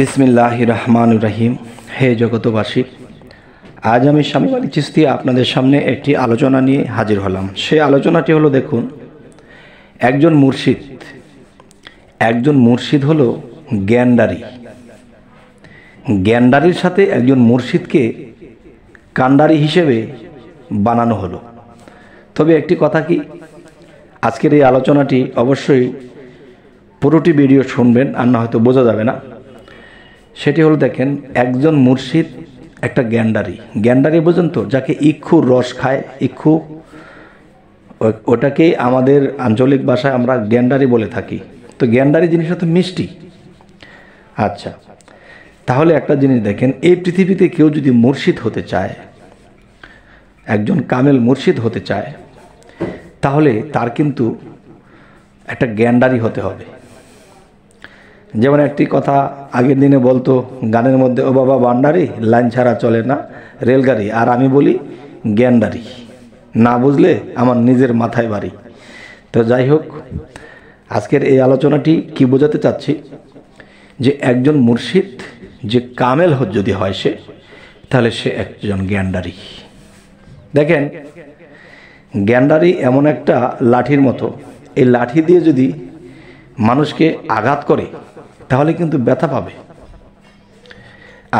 বিসমিল্লাহ রহমান রাহিম হে জগতবাসী আজ আমি স্বামী বাড়ি চিস্তি আপনাদের সামনে একটি আলোচনা নিয়ে হাজির হলাম সেই আলোচনাটি হলো দেখুন একজন মুর্শিদ একজন মুর্শিদ হলো জ্ঞানদারি জ্ঞানদারির সাথে একজন মুর্শিদকে কান্ডারি হিসেবে বানানো হলো তবে একটি কথা কি আজকের এই আলোচনাটি অবশ্যই পুরোটি ভিডিও শুনবেন আর না হয়তো বোঝা যাবে না সেটি হলো দেখেন একজন মুর্শিদ একটা গ্যান্ডারি গ্যান্ডারি পর্যন্ত যাকে ইক্ষুর রস খায় ইক্ষু ওটাকেই আমাদের আঞ্চলিক ভাষায় আমরা গ্যান্ডারি বলে থাকি তো গ্যান্ডারি জিনিসটা তো মিষ্টি আচ্ছা তাহলে একটা জিনিস দেখেন এই পৃথিবীতে কেউ যদি মুর্শিদ হতে চায় একজন কামেল মুর্শিদ হতে চায় তাহলে তার কিন্তু একটা গ্যান্ডারি হতে হবে যেমন একটি কথা আগের দিনে বলতো গানের মধ্যে ও বাবা বান্ডারি লাইন ছাড়া চলে না রেলগাড়ি আর আমি বলি গ্যান্ডারি না বুঝলে আমার নিজের মাথায় বাড়ি তো যাই হোক আজকের এই আলোচনাটি কি বোঝাতে চাচ্ছি যে একজন মুর্শিদ যে কামেল যদি হয় সে তাহলে সে একজন জ্ঞানডারি দেখেন গ্যান্ডারি এমন একটা লাঠির মতো এই লাঠি দিয়ে যদি মানুষকে আঘাত করে তাহলে কিন্তু ব্যথা পাবে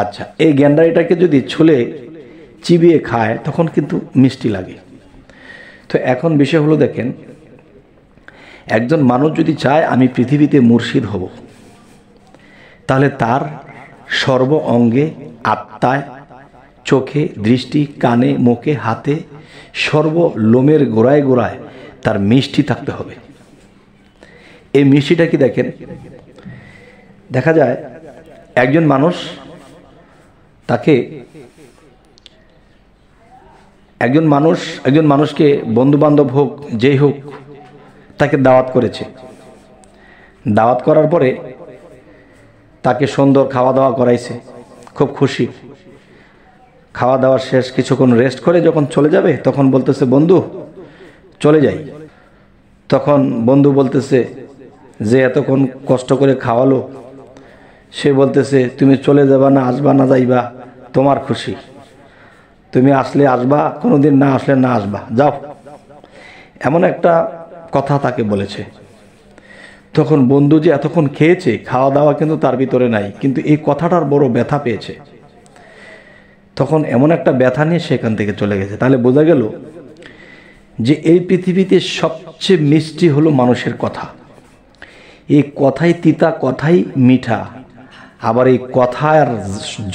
আচ্ছা এই গ্যান্ডারিটাকে যদি ছুলে চিবিয়ে খায় তখন কিন্তু মিষ্টি লাগে তো এখন বিষয় হলো দেখেন একজন মানুষ যদি চায় আমি পৃথিবীতে মুর্শিদ হব তাহলে তার সর্ব অঙ্গে আত্মায় চোখে দৃষ্টি কানে মুখে হাতে সর্ব লোমের গোড়ায় গোড়ায় তার মিষ্টি থাকতে হবে এই মিষ্টিটা কি দেখেন দেখা যায় একজন মানুষ তাকে একজন মানুষ একজন মানুষকে বন্ধুবান্ধব হোক যেই হোক তাকে দাওয়াত করেছে দাওয়াত করার পরে তাকে সুন্দর খাওয়া দাওয়া করাইছে খুব খুশি খাওয়া দাওয়া শেষ কিছুক্ষণ রেস্ট করে যখন চলে যাবে তখন বলতেছে বন্ধু চলে যাই তখন বন্ধু বলতেছে যে এতক্ষণ কষ্ট করে খাওয়ালো সে বলতেছে তুমি চলে যাবা না আসবা না যাইবা তোমার খুশি তুমি আসলে আসবা কোনো দিন না আসলে না আসবা যাও এমন একটা কথা তাকে বলেছে তখন বন্ধু যে এতক্ষণ খেয়েছে খাওয়া দাওয়া কিন্তু তার ভিতরে নাই কিন্তু এই কথাটার বড় ব্যথা পেয়েছে তখন এমন একটা ব্যথা নিয়ে সেখান থেকে চলে গেছে তাহলে বোঝা গেল যে এই পৃথিবীতে সবচেয়ে মিষ্টি হলো মানুষের কথা এই কথাই তিতা কথাই মিঠা আবার এই কথার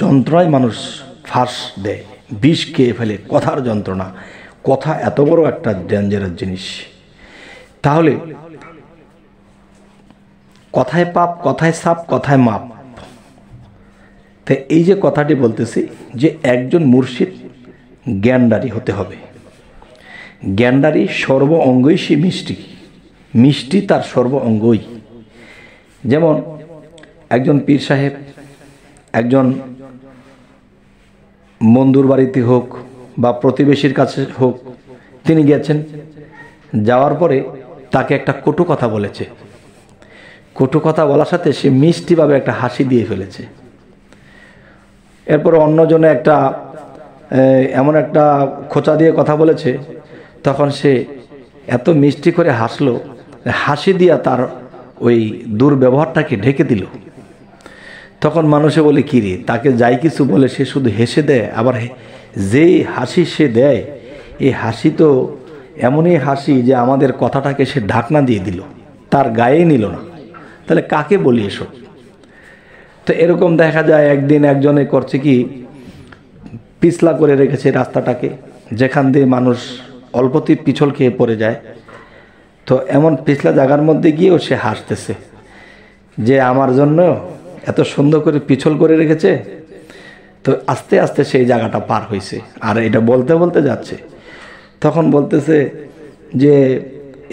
যন্ত্রণায় মানুষ ফাঁস দেয় বিষ খেয়ে ফেলে কথার যন্ত্রণা কথা এত বড় একটা ডেঞ্জারাস জিনিস তাহলে কথায় পাপ কথায় সাপ কথায় মাপ তো এই যে কথাটি বলতেছি যে একজন মুর্শিদ জ্ঞানডারি হতে হবে জ্ঞানডারি সর্ব অঙ্গই সে মিষ্টি মিষ্টি তার সর্ব অঙ্গই যেমন একজন পীর সাহেব একজন মন্দুর বাড়িতে হোক বা প্রতিবেশীর কাছে হোক তিনি গেছেন যাওয়ার পরে তাকে একটা কটু কথা বলেছে কটু কথা বলার সাথে সে মিষ্টিভাবে একটা হাসি দিয়ে ফেলেছে এরপর অন্যজনে একটা এমন একটা খোঁচা দিয়ে কথা বলেছে তখন সে এত মিষ্টি করে হাসলো হাসি দিয়া তার ওই দুর্ব্যবহারটাকে ঢেকে দিল তখন মানুষে বলে কিরে তাকে যাই কিছু বলে সে শুধু হেসে দেয় আবার যেই হাসি সে দেয় এই হাসি তো এমনই হাসি যে আমাদের কথাটাকে সে ঢাকনা দিয়ে দিল তার গায়ে নিল না তাহলে কাকে বলি এসব তো এরকম দেখা যায় একদিন একজনে করছে কি পিছলা করে রেখেছে রাস্তাটাকে যেখান দিয়ে মানুষ অল্পতেই পিছল খেয়ে পড়ে যায় তো এমন পিছলা জায়গার মধ্যে গিয়েও সে হাসতেছে যে আমার জন্য এত সুন্দর করে পিছল করে রেখেছে তো আস্তে আস্তে সেই জায়গাটা পার হয়েছে আর এটা বলতে বলতে যাচ্ছে তখন বলতেছে যে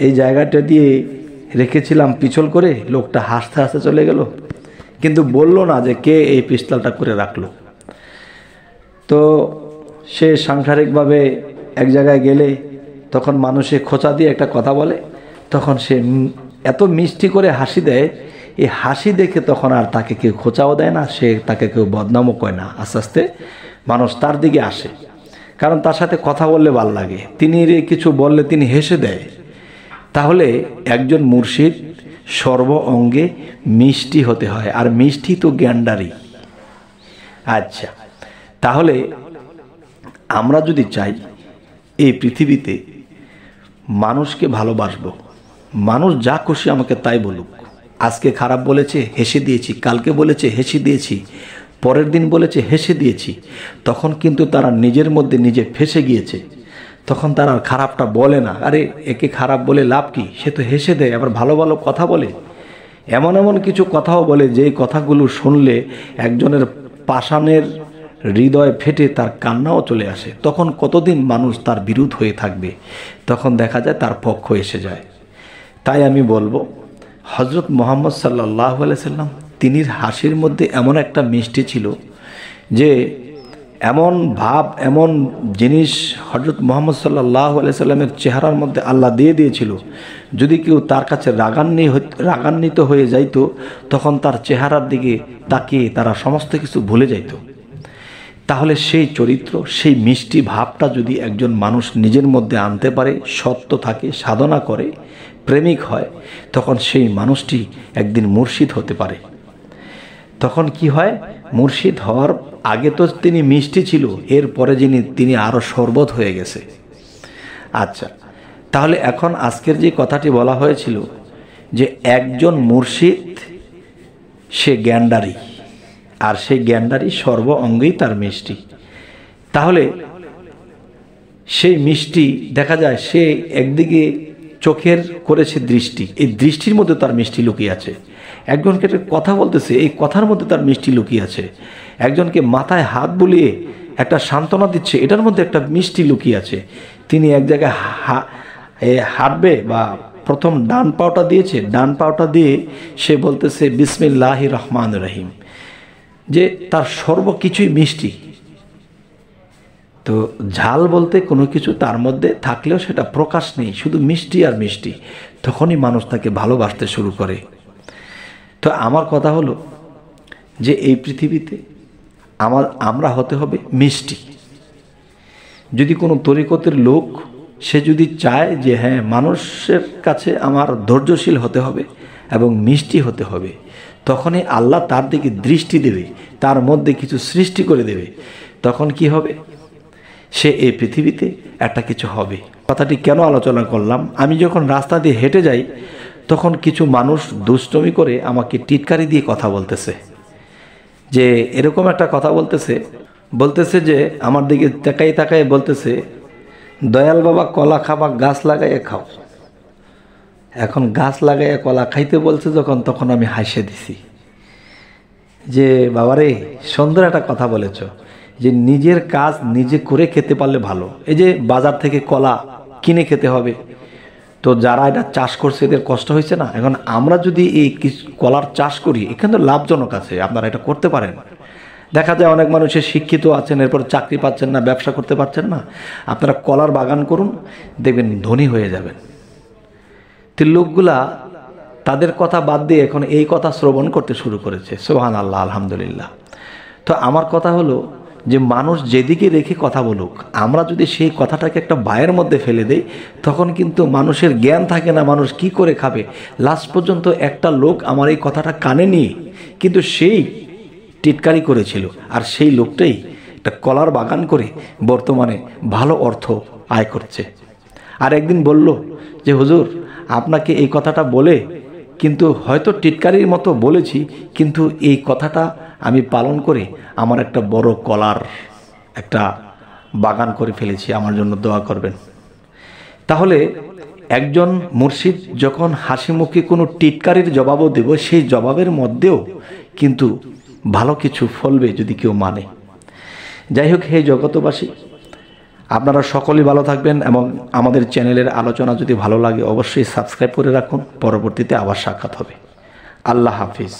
এই জায়গাটা দিয়ে রেখেছিলাম পিছল করে লোকটা হাসতে হাসতে চলে গেল কিন্তু বলল না যে কে এই পিস্তলটা করে রাখলো তো সে সাংসারিকভাবে এক জায়গায় গেলে তখন মানুষে খোঁচা দিয়ে একটা কথা বলে তখন সে এত মিষ্টি করে হাসি দেয় এই হাসি দেখে তখন আর তাকে কেউ খোঁচাও দেয় না সে তাকে কেউ বদনামও করে না আস্তে আস্তে মানুষ তার দিকে আসে কারণ তার সাথে কথা বললে ভাল লাগে তিনি কিছু বললে তিনি হেসে দেয় তাহলে একজন মুর্শিদ সর্ব অঙ্গে মিষ্টি হতে হয় আর মিষ্টি তো গ্যান্ডারি আচ্ছা তাহলে আমরা যদি চাই এই পৃথিবীতে মানুষকে ভালোবাসব মানুষ যা খুশি আমাকে তাই বলুক আজকে খারাপ বলেছে হেসে দিয়েছি কালকে বলেছে হেসে দিয়েছি পরের দিন বলেছে হেসে দিয়েছি তখন কিন্তু তারা নিজের মধ্যে নিজে ফেসে গিয়েছে তখন তারা খারাপটা বলে না আরে একে খারাপ বলে লাভ কি সে তো হেসে দেয় আবার ভালো ভালো কথা বলে এমন এমন কিছু কথাও বলে যে কথাগুলো শুনলে একজনের পাষাণের হৃদয় ফেটে তার কান্নাও চলে আসে তখন কতদিন মানুষ তার বিরোধ হয়ে থাকবে তখন দেখা যায় তার পক্ষ এসে যায় তাই আমি বলবো হজরত মোহাম্মদ সাল্লাহ সাল্লাম তিনির হাসির মধ্যে এমন একটা মিষ্টি ছিল যে এমন ভাব এমন জিনিস হজরত মোহাম্মদ সাল্লাহ সাল্লামের চেহারার মধ্যে আল্লাহ দিয়ে দিয়েছিল যদি কেউ তার কাছে রাগান্বি রাগান্বিত হয়ে যাইত তখন তার চেহারার দিকে তাকিয়ে তারা সমস্ত কিছু ভুলে যাইত তাহলে সেই চরিত্র সেই মিষ্টি ভাবটা যদি একজন মানুষ নিজের মধ্যে আনতে পারে সত্য থাকে সাধনা করে প্রেমিক হয় তখন সেই মানুষটি একদিন মুর্শিদ হতে পারে তখন কি হয় মুর্শিদ হওয়ার আগে তো তিনি মিষ্টি ছিল এরপরে যিনি তিনি আরও শরবত হয়ে গেছে আচ্ছা তাহলে এখন আজকের যে কথাটি বলা হয়েছিল যে একজন মুর্শিদ সে গ্যান্ডারি আর সেই গ্যান্ডারি সর্ব অঙ্গেই তার মিষ্টি তাহলে সেই মিষ্টি দেখা যায় সে একদিকে চোখের করেছে দৃষ্টি এই দৃষ্টির মধ্যে তার মিষ্টি লুকিয়ে আছে একজনকে কথা বলতেছে এই কথার মধ্যে তার মিষ্টি লুকিয়ে আছে একজনকে মাথায় হাত বুলিয়ে একটা সান্ত্বনা দিচ্ছে এটার মধ্যে একটা মিষ্টি লুকিয়ে আছে তিনি এক জায়গায় হাঁটবে বা প্রথম ডান পাওটা দিয়েছে ডান পাওটা দিয়ে সে বলতেছে বিসমিল্লাহ রহমান রহিম যে তার সর্ব কিছুই মিষ্টি তো ঝাল বলতে কোনো কিছু তার মধ্যে থাকলেও সেটা প্রকাশ নেই শুধু মিষ্টি আর মিষ্টি তখনই মানুষ তাকে ভালোবাসতে শুরু করে তো আমার কথা হলো যে এই পৃথিবীতে আমার আমরা হতে হবে মিষ্টি যদি কোনো তরিকতের লোক সে যদি চায় যে হ্যাঁ মানুষের কাছে আমার ধৈর্যশীল হতে হবে এবং মিষ্টি হতে হবে তখনই আল্লাহ তার দিকে দৃষ্টি দেবে তার মধ্যে কিছু সৃষ্টি করে দেবে তখন কি হবে সে এই পৃথিবীতে একটা কিছু হবে কথাটি কেন আলোচনা করলাম আমি যখন রাস্তা দিয়ে হেঁটে যাই তখন কিছু মানুষ দুষ্টমি করে আমাকে টিটকারি দিয়ে কথা বলতেছে যে এরকম একটা কথা বলতেছে বলতেছে যে আমার দিকে তাকাই তাকাই বলতেছে দয়াল বাবা কলা খাবা গাছ লাগাইয়ে খাও এখন গাছ লাগাইয়ে কলা খাইতে বলছে যখন তখন আমি হাসে দিছি যে বাবারে সুন্দর একটা কথা বলেছ যে নিজের কাজ নিজে করে খেতে পারলে ভালো এই যে বাজার থেকে কলা কিনে খেতে হবে তো যারা এটা চাষ করছে এদের কষ্ট হয়েছে না এখন আমরা যদি এই কলার চাষ করি এখানে তো লাভজনক আছে আপনারা এটা করতে পারেন দেখা যায় অনেক মানুষের শিক্ষিত আছেন এরপর চাকরি পাচ্ছেন না ব্যবসা করতে পারছেন না আপনারা কলার বাগান করুন দেখবেন ধনী হয়ে যাবেন তো লোকগুলা তাদের কথা বাদ দিয়ে এখন এই কথা শ্রবণ করতে শুরু করেছে সোহান আল্লাহ আলহামদুলিল্লাহ তো আমার কথা হলো যে মানুষ যেদিকে রেখে কথা বলুক আমরা যদি সেই কথাটাকে একটা বায়ের মধ্যে ফেলে দেই তখন কিন্তু মানুষের জ্ঞান থাকে না মানুষ কি করে খাবে লাস্ট পর্যন্ত একটা লোক আমার এই কথাটা কানে নিয়ে কিন্তু সেই টিটকারি করেছিল আর সেই লোকটাই একটা কলার বাগান করে বর্তমানে ভালো অর্থ আয় করছে আর একদিন বলল যে হুজুর আপনাকে এই কথাটা বলে কিন্তু হয়তো টিটকারির মতো বলেছি কিন্তু এই কথাটা আমি পালন করে আমার একটা বড় কলার একটা বাগান করে ফেলেছি আমার জন্য দোয়া করবেন তাহলে একজন মুর্শিদ যখন হাসি মুখে কোনো টিটকারির জবাবও দেব সেই জবাবের মধ্যেও কিন্তু ভালো কিছু ফলবে যদি কেউ মানে যাই হোক হে জগতবাসী আপনারা সকলেই ভালো থাকবেন এবং আমাদের চ্যানেলের আলোচনা যদি ভালো লাগে অবশ্যই সাবস্ক্রাইব করে রাখুন পরবর্তীতে আবার সাক্ষাৎ হবে আল্লাহ হাফিজ